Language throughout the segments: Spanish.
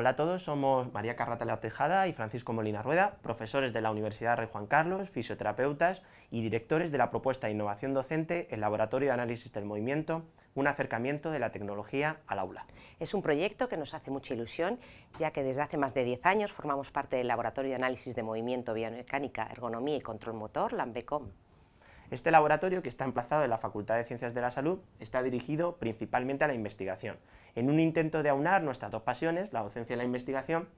Hola a todos, somos María Carrata La Tejada y Francisco Molina Rueda, profesores de la Universidad Rey Juan Carlos, fisioterapeutas y directores de la propuesta de innovación docente, el Laboratorio de Análisis del Movimiento, un acercamiento de la tecnología al aula. Es un proyecto que nos hace mucha ilusión, ya que desde hace más de 10 años formamos parte del Laboratorio de Análisis de Movimiento, Biomecánica, Ergonomía y Control Motor, LAMBECOM. Este laboratorio, que está emplazado en la Facultad de Ciencias de la Salud, está dirigido principalmente a la investigación. En un intento de aunar nuestras dos pasiones, la docencia y la investigación,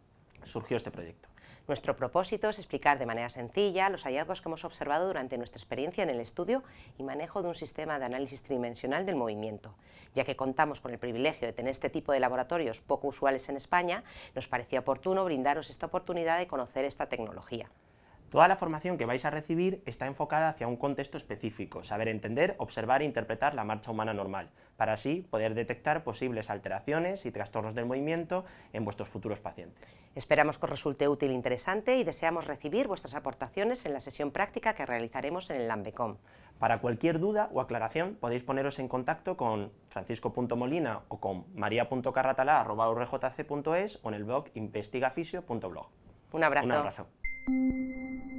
surgió este proyecto. Nuestro propósito es explicar de manera sencilla los hallazgos que hemos observado durante nuestra experiencia en el estudio y manejo de un sistema de análisis tridimensional del movimiento. Ya que contamos con el privilegio de tener este tipo de laboratorios poco usuales en España, nos parecía oportuno brindaros esta oportunidad de conocer esta tecnología. Toda la formación que vais a recibir está enfocada hacia un contexto específico, saber entender, observar e interpretar la marcha humana normal, para así poder detectar posibles alteraciones y trastornos del movimiento en vuestros futuros pacientes. Esperamos que os resulte útil e interesante y deseamos recibir vuestras aportaciones en la sesión práctica que realizaremos en el Lambecom. Para cualquier duda o aclaración podéis poneros en contacto con francisco.molina o con maria.carratalá.orjc.es o en el blog investigafisio.blog. Un abrazo. うん。